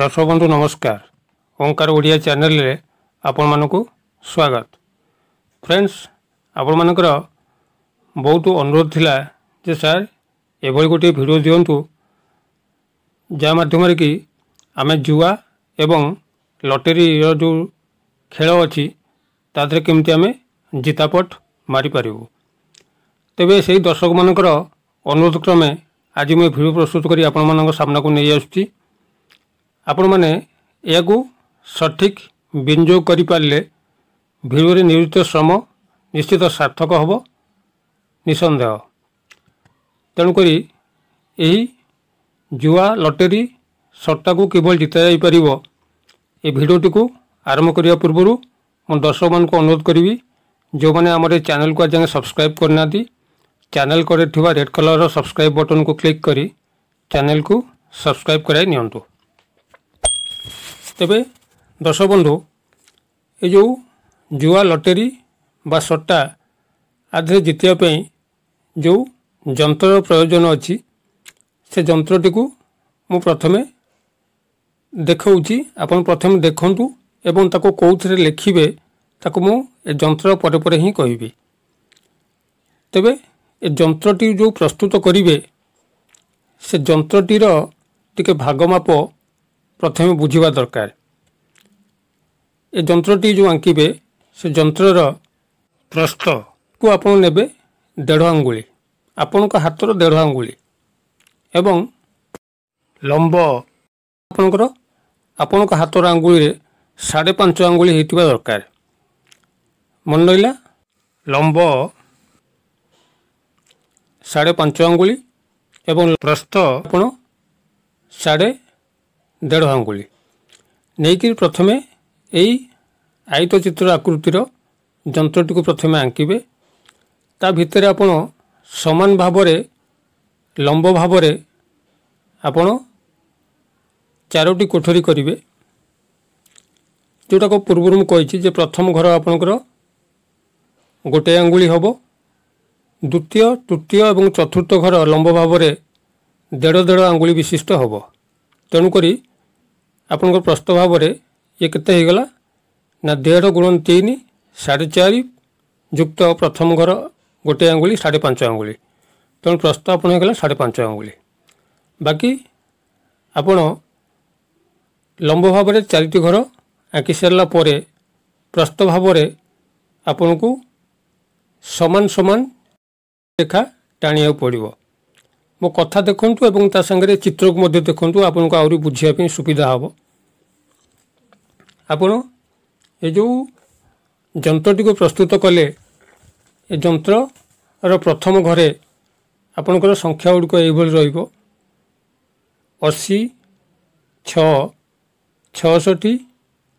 ଦର୍ଶକ ବନ୍ଧୁ ନମସ୍କାର ଓଙ୍କାର ଓଡ଼ିଆ ଚ୍ୟାନେଲରେ ଆପଣମାନଙ୍କୁ ସ୍ୱାଗତ ଫ୍ରେଣ୍ଡସ୍ ଆପଣମାନଙ୍କର ବହୁତ ଅନୁରୋଧ ଥିଲା ଯେ ସାର୍ ଏଭଳି ଗୋଟିଏ ଭିଡ଼ିଓ ଦିଅନ୍ତୁ ଯାହା ମାଧ୍ୟମରେ କି ଆମେ ଜୁଆ ଏବଂ ଲଟେରୀର ଯେଉଁ ଖେଳ ଅଛି ତା ଦେହରେ କେମିତି ଆମେ ଜିତାପଟ ମାରିପାରିବୁ ତେବେ ସେହି ଦର୍ଶକମାନଙ୍କର ଅନୁରୋଧ କ୍ରମେ ଆଜି ମୁଁ ଏ ଭିଡ଼ିଓ ପ୍ରସ୍ତୁତ କରି ଆପଣମାନଙ୍କ ସାମ୍ନାକୁ ନେଇ ଆସୁଛି ଆପଣମାନେ ଏହାକୁ ସଠିକ୍ ବିନିଯୋଗ କରିପାରିଲେ ଭିଡ଼ରେ ନିୟୋଜିତ ଶ୍ରମ ନିଶ୍ଚିତ ସାର୍ଥକ ହେବ ନିଃସନ୍ଦେହ ତେଣୁକରି ଏହି ଜୁଆ ଲଟେରୀ ସଟ୍ଟାକୁ କିଭଳି ଜିତାଯାଇପାରିବ ଏ ଭିଡ଼ିଓଟିକୁ ଆରମ୍ଭ କରିବା ପୂର୍ବରୁ ମୁଁ ଦର୍ଶକମାନଙ୍କୁ ଅନୁରୋଧ କରିବି ଯେଉଁମାନେ ଆମର ଏ ଚ୍ୟାନେଲକୁ ଆଜି ଯାଏଁ ସବସ୍କ୍ରାଇବ୍ କରିନାହାନ୍ତି ଚ୍ୟାନେଲ କରେ ଥିବା ରେଡ଼୍ କଲର୍ର ସବସ୍କ୍ରାଇବ୍ ବଟନ୍କୁ କ୍ଲିକ୍ କରି ଚ୍ୟାନେଲକୁ ସବସ୍କ୍ରାଇବ୍ କରାଇ ନିଅନ୍ତୁ ତେବେ ଦର୍ଶକ ବନ୍ଧୁ ଏ ଯେଉଁ ଜୁଆ ଲଟେରୀ ବା ସଟ୍ଟା ଆଧିରେ ଜିତିବା ପାଇଁ ଯେଉଁ ଯନ୍ତ୍ରର ପ୍ରୟୋଜନ ଅଛି ସେ ଯନ୍ତ୍ରଟିକୁ ମୁଁ ପ୍ରଥମେ ଦେଖାଉଛି ଆପଣ ପ୍ରଥମେ ଦେଖନ୍ତୁ ଏବଂ ତାକୁ କେଉଁଥିରେ ଲେଖିବେ ତାକୁ ମୁଁ ଏ ଯନ୍ତ୍ର ପରେ ପରେ ହିଁ କହିବି ତେବେ ଏ ଯନ୍ତ୍ରଟି ଯେଉଁ ପ୍ରସ୍ତୁତ କରିବେ ସେ ଯନ୍ତ୍ରଟିର ଟିକେ ଭାଗମାପ ପ୍ରଥମେ ବୁଝିବା ଦରକାର ଏ ଯନ୍ତ୍ରଟି ଯେଉଁ ଆଙ୍କିବେ ସେ ଯନ୍ତ୍ରର ପ୍ରସ୍ତକୁ ଆପଣ ନେବେ ଦେଢ଼ ଆଙ୍ଗୁଳି ଆପଣଙ୍କ ହାତର ଦେଢ଼ ଆଙ୍ଗୁଳି ଏବଂ ଲମ୍ବ ଆପଣଙ୍କର ଆପଣଙ୍କ ହାତର ଆଙ୍ଗୁଳିରେ ସାଢ଼େ ପାଞ୍ଚ ଆଙ୍ଗୁଳି ହେଇଥିବା ଦରକାର ମନେ ରହିଲା ଲମ୍ବ ସାଢ଼େ ପାଞ୍ଚ ଆଙ୍ଗୁଳି ଏବଂ ପ୍ରସ୍ତ ଆପଣ ସାଢ଼େ ଦେଢ଼ ଆଙ୍ଗୁଳି ନେଇକିରି ପ୍ରଥମେ ଏଇ ଆୟତ ଚିତ୍ର ଆକୃତିର ଯନ୍ତ୍ରଟିକୁ ପ୍ରଥମେ ଆଙ୍କିବେ ତା ଭିତରେ ଆପଣ ସମାନ ଭାବରେ ଲମ୍ବ ଭାବରେ ଆପଣ ଚାରୋଟି କୋଠରୀ କରିବେ ଯେଉଁଟାକ ପୂର୍ବରୁ ମୁଁ କହିଛି ଯେ ପ୍ରଥମ ଘର ଆପଣଙ୍କର ଗୋଟିଏ ଆଙ୍ଗୁଳି ହେବ ଦ୍ୱିତୀୟ ତୃତୀୟ ଏବଂ ଚତୁର୍ଥ ଘର ଲମ୍ବ ଭାବରେ ଦେଢ଼ ଦେଢ଼ ଆଙ୍ଗୁଳି ବିଶିଷ୍ଟ ହେବ ତେଣୁକରି ଆପଣଙ୍କର ପ୍ରସ୍ତ ଭାବରେ ଇଏ କେତେ ହେଇଗଲା ନା ଦେଢ଼ ଗୁଣ ତିନି ସାଢ଼େ ଚାରି ଯୁକ୍ତ ପ୍ରଥମ ଘର ଗୋଟିଏ ଆଙ୍ଗୁଳି ସାଢ଼େ ପାଞ୍ଚ ଆଙ୍ଗୁଳି ତେଣୁ ପ୍ରସ୍ତ ଆପଣ ହେଇଗଲା ସାଢ଼େ ପାଞ୍ଚ ଆଙ୍ଗୁଳି ବାକି ଆପଣ ଲମ୍ବ ଭାବରେ ଚାରିଟି ଘର ଆଙ୍କି ସାରିଲା ପରେ ପ୍ରସ୍ତ ଭାବରେ ଆପଣଙ୍କୁ ସମାନ ସମାନ ରେଖା ଟାଣିବାକୁ ପଡ଼ିବ ମୋ କଥା ଦେଖନ୍ତୁ ଏବଂ ତା ସାଙ୍ଗରେ ଚିତ୍ରକୁ ମଧ୍ୟ ଦେଖନ୍ତୁ ଆପଣଙ୍କୁ ଆହୁରି ବୁଝିବା ପାଇଁ ସୁବିଧା ହେବ ଆପଣ ଏ ଯେଉଁ ଯନ୍ତ୍ରଟିକୁ ପ୍ରସ୍ତୁତ କଲେ ଏ ଯନ୍ତ୍ରର ପ୍ରଥମ ଘରେ ଆପଣଙ୍କର ସଂଖ୍ୟା ଗୁଡ଼ିକ ଏହିଭଳି ରହିବ ଅଶୀ ଛଅ ଛଅଷଠି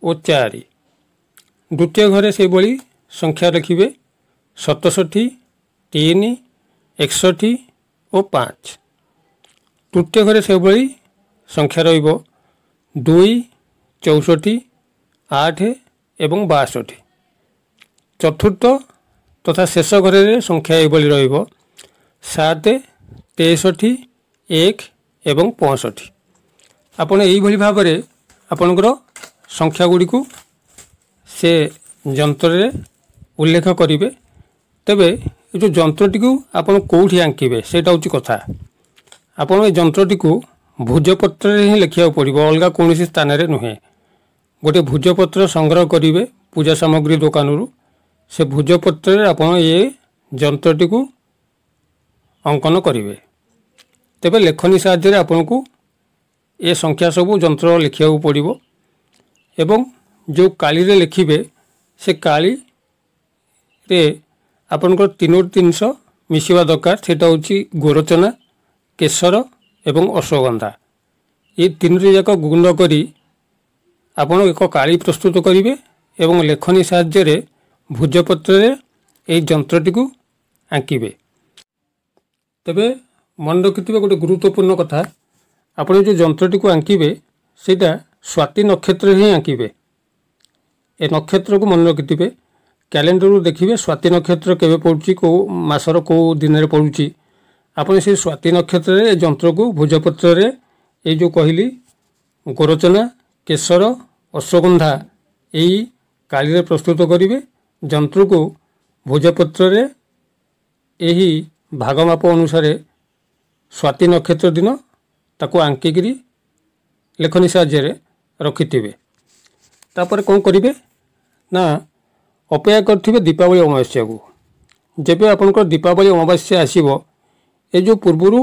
ଓ ଚାରି ଦ୍ୱିତୀୟ ଘରେ ସେହିଭଳି ସଂଖ୍ୟା ରଖିବେ ସତଷଠି ତିନି ଏକଷଠି ও পাঁচ তৃতীয় ঘরে সেভাবে সংখ্যা রহব দুই চৌষট্টি আট এবং বাষট্টি চতুর্থ তথা শেষ ঘরের সংখ্যা এইভাবে রহব সাত তেষট্টি এক এবং পঁয়ষট্টি ଆପଣ ଏଇଭଳି ଭାବରେ ଆପଣଙ୍କର ସଂଖ୍ୟାଗୁଡ଼ିକୁ ସେ ଯନ୍ତ୍ରରେ ଉଲ୍ଲେଖ କରିବେ ତେବେ ଏ ଯେଉଁ ଯନ୍ତ୍ରଟିକୁ ଆପଣ କେଉଁଠି ଆଙ୍କିବେ ସେଇଟା ହେଉଛି କଥା ଆପଣ ଏ ଯନ୍ତ୍ରଟିକୁ ଭୋଜପତ୍ରରେ ହିଁ ଲେଖିବାକୁ ପଡ଼ିବ ଅଲଗା କୌଣସି ସ୍ଥାନରେ ନୁହେଁ ଗୋଟିଏ ଭୁଜପତ୍ର ସଂଗ୍ରହ କରିବେ ପୂଜା ସାମଗ୍ରୀ ଦୋକାନରୁ ସେ ଭୁଜପତ୍ରରେ ଆପଣ ଏ ଯନ୍ତ୍ରଟିକୁ ଅଙ୍କନ କରିବେ ତେବେ ଲେଖନୀ ସାହାଯ୍ୟରେ ଆପଣଙ୍କୁ ଏ ସଂଖ୍ୟା ସବୁ ଯନ୍ତ୍ର ଲେଖିବାକୁ ପଡ଼ିବ ଏବଂ ଯେଉଁ କାଳିରେ ଲେଖିବେ ସେ କାଳିରେ ଆପଣଙ୍କର ତିନୋଟି ଜିନିଷ ମିଶିବା ଦରକାର ସେଇଟା ହେଉଛି ଗୋରଚନା କେଶର ଏବଂ ଅଶ୍ୱଗନ୍ଧା ଏ ତିନୋଟି ଯାକ ଗୁଣ୍ଡ କରି ଆପଣ ଏକ କାଳି ପ୍ରସ୍ତୁତ କରିବେ ଏବଂ ଲେଖନୀ ସାହାଯ୍ୟରେ ଭୁଜପତ୍ରରେ ଏହି ଯନ୍ତ୍ରଟିକୁ ଆଙ୍କିବେ ତେବେ ମନେ ରଖିଥିବା ଗୋଟିଏ ଗୁରୁତ୍ୱପୂର୍ଣ୍ଣ କଥା ଆପଣ ଯେଉଁ ଯନ୍ତ୍ରଟିକୁ ଆଙ୍କିବେ ସେଇଟା ସ୍ୱାତି ନକ୍ଷତ୍ରରେ ହିଁ ଆଙ୍କିବେ ଏ ନକ୍ଷତ୍ରକୁ ମନେ ରଖିଥିବେ କ୍ୟାଲେଣ୍ଡରରୁ ଦେଖିବେ ସ୍ୱାତି ନକ୍ଷତ୍ର କେବେ ପଡ଼ୁଛି କେଉଁ ମାସର କେଉଁ ଦିନରେ ପଡ଼ୁଛି ଆପଣ ସେ ସ୍ୱାତି ନକ୍ଷତ୍ରରେ ଏ ଯନ୍ତ୍ରକୁ ଭୋଜପତ୍ରରେ ଏଇ ଯେଉଁ କହିଲି ଗୋରଚନା କେଶର ଅଶ୍ୱଗନ୍ଧା ଏଇ କାଳିରେ ପ୍ରସ୍ତୁତ କରିବେ ଯନ୍ତ୍ରକୁ ଭୋଜପତ୍ରରେ ଏହି ଭାଗମାପ ଅନୁସାରେ ସ୍ୱାତି ନକ୍ଷତ୍ର ଦିନ ତାକୁ ଆଙ୍କିକିରି ଲେଖନୀ ସାହାଯ୍ୟରେ ରଖିଥିବେ ତାପରେ କ'ଣ କରିବେ ନା ଅପେକ୍ଷା କରିଥିବେ ଦୀପାବଳି ଅମାବାସ୍ୟାକୁ ଯେବେ ଆପଣଙ୍କର ଦୀପାବଳି ଅମାବାସ୍ୟା ଆସିବ ଏ ଯେଉଁ ପୂର୍ବରୁ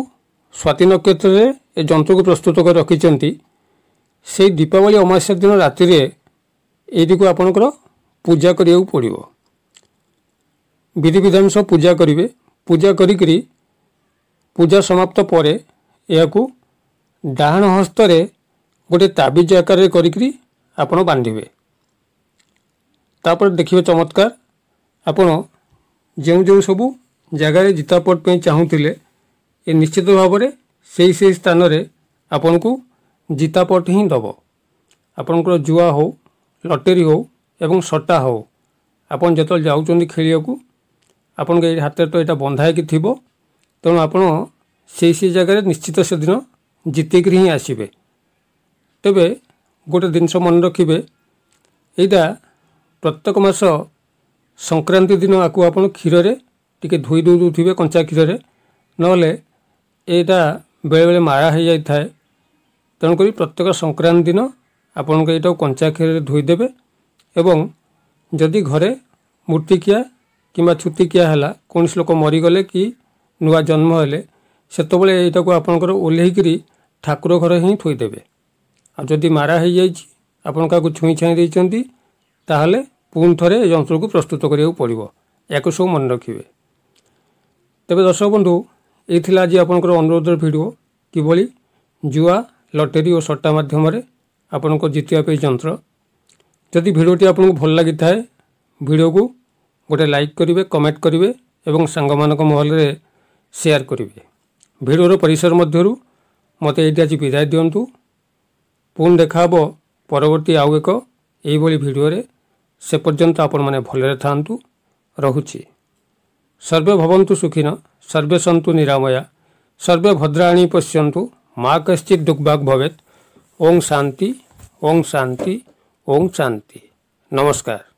ସ୍ଵାତି ନକ୍ଷତ୍ରରେ ଏ ଯନ୍ତ୍ରକୁ ପ୍ରସ୍ତୁତ କରି ରଖିଛନ୍ତି ସେଇ ଦୀପାବଳି ଅମାବାସ୍ୟା ଦିନ ରାତିରେ ଏଇଟିକୁ ଆପଣଙ୍କର ପୂଜା କରିବାକୁ ପଡ଼ିବ ବିଧିବିଧାନ ସହ ପୂଜା କରିବେ ପୂଜା କରିକିରି ପୂଜା ସମାପ୍ତ ପରେ ଏହାକୁ ଡାହାଣ ହସ୍ତରେ ଗୋଟିଏ ତାବିଜ ଆକାରରେ କରିକିରି ଆପଣ ବାନ୍ଧିବେ তাপরে দেখবে চমৎকার ଆପଣ ଯେଉଁ ଯେଉଁ ସବୁ ଜାଗାରେ ଜୁତା ପଟ୍ ପାଇଁ ଚାହୁଁଥିଲେ ଏ ନିଶ୍ଚିତ ଭାବରେ ସେହି ସେହି ସ୍ଥାନରେ ଆପଣଙ୍କୁ ଜିତା ପଟ୍ ହିଁ ଦେବ ଆପଣଙ୍କର ଜୁଆ ହେଉ ଲଟେରୀ ହେଉ ଏବଂ ସଟ୍ଟା ହେଉ ଆପଣ ଯେତେବେଳେ ଯାଉଛନ୍ତି ଖେଳିବାକୁ ଆପଣଙ୍କ ଏଇ ହାତରେ ତ ଏଇଟା ବନ୍ଧା ହେଇକି ଥିବ ତେଣୁ ଆପଣ ସେହି ସେହି ଜାଗାରେ ନିଶ୍ଚିତ ସେଦିନ ଜିତିକିରି ହିଁ ଆସିବେ ତେବେ ଗୋଟେ ଜିନିଷ ମନେ ରଖିବେ ଏଇଟା ପ୍ରତ୍ୟେକ ମାସ ସଂକ୍ରାନ୍ତି ଦିନ ଆକୁ ଆପଣ କ୍ଷୀରରେ ଟିକେ ଧୋଇ ଦେଉ ଦେଉଥିବେ କଞ୍ଚା କ୍ଷୀରରେ ନହେଲେ ଏଇଟା ବେଳେବେଳେ ମାରା ହୋଇଯାଇଥାଏ ତେଣୁକରି ପ୍ରତ୍ୟେକ ସଂକ୍ରାନ୍ତି ଦିନ ଆପଣଙ୍କ ଏଇଟାକୁ କଞ୍ଚା କ୍ଷୀରରେ ଧୋଇଦେବେ ଏବଂ ଯଦି ଘରେ ମୂର୍ତ୍ତିକିଆ କିମ୍ବା ଛୁତିକିଆ ହେଲା କୌଣସି ଲୋକ ମରିଗଲେ କି ନୂଆ ଜନ୍ମ ହେଲେ ସେତେବେଳେ ଏଇଟାକୁ ଆପଣଙ୍କର ଓହ୍ଲେଇକରି ଠାକୁର ଘରେ ହିଁ ଥୋଇଦେବେ ଆଉ ଯଦି ମାରା ହୋଇଯାଇଛି ଆପଣ କାହାକୁ ଛୁଇଁ ଛାଇଁ ଦେଇଛନ୍ତି ତାହେଲେ ପୁଣି ଥରେ ଏ ଯନ୍ତ୍ରକୁ ପ୍ରସ୍ତୁତ କରିବାକୁ ପଡ଼ିବ ଏହାକୁ ସବୁ ମନେ ରଖିବେ ତେବେ ଦର୍ଶକ ବନ୍ଧୁ ଏଇ ଥିଲା ଆଜି ଆପଣଙ୍କର ଅନୁରୋଧର ଭିଡ଼ିଓ କିଭଳି ଜୁଆ ଲଟେରୀ ଓ ସଟା ମାଧ୍ୟମରେ ଆପଣଙ୍କ ଜିତିବା ପାଇଁ ଯନ୍ତ୍ର ଯଦି ଭିଡ଼ିଓଟି ଆପଣଙ୍କୁ ଭଲ ଲାଗିଥାଏ ଭିଡ଼ିଓକୁ ଗୋଟିଏ ଲାଇକ୍ କରିବେ କମେଣ୍ଟ କରିବେ ଏବଂ ସାଙ୍ଗମାନଙ୍କ ମହଲରେ ସେୟାର କରିବେ ଭିଡ଼ିଓର ପରିସର ମଧ୍ୟରୁ ମୋତେ ଏଇଠି ଆଜି ବିଦାୟ ଦିଅନ୍ତୁ ପୁଣି ଦେଖାହେବ ପରବର୍ତ୍ତୀ ଆଉ ଏକ ଏହିଭଳି ଭିଡ଼ିଓରେ से सर्न्त आपण मे भएर सर्वे भवन्नु सुखिन सर्वे सन्तु निरामया सर्वे भद्राणी पश्यन्तु मा दुख्बाक भवे ओं शान्ति ओं शान्ति ओं शान्ति नमस्कार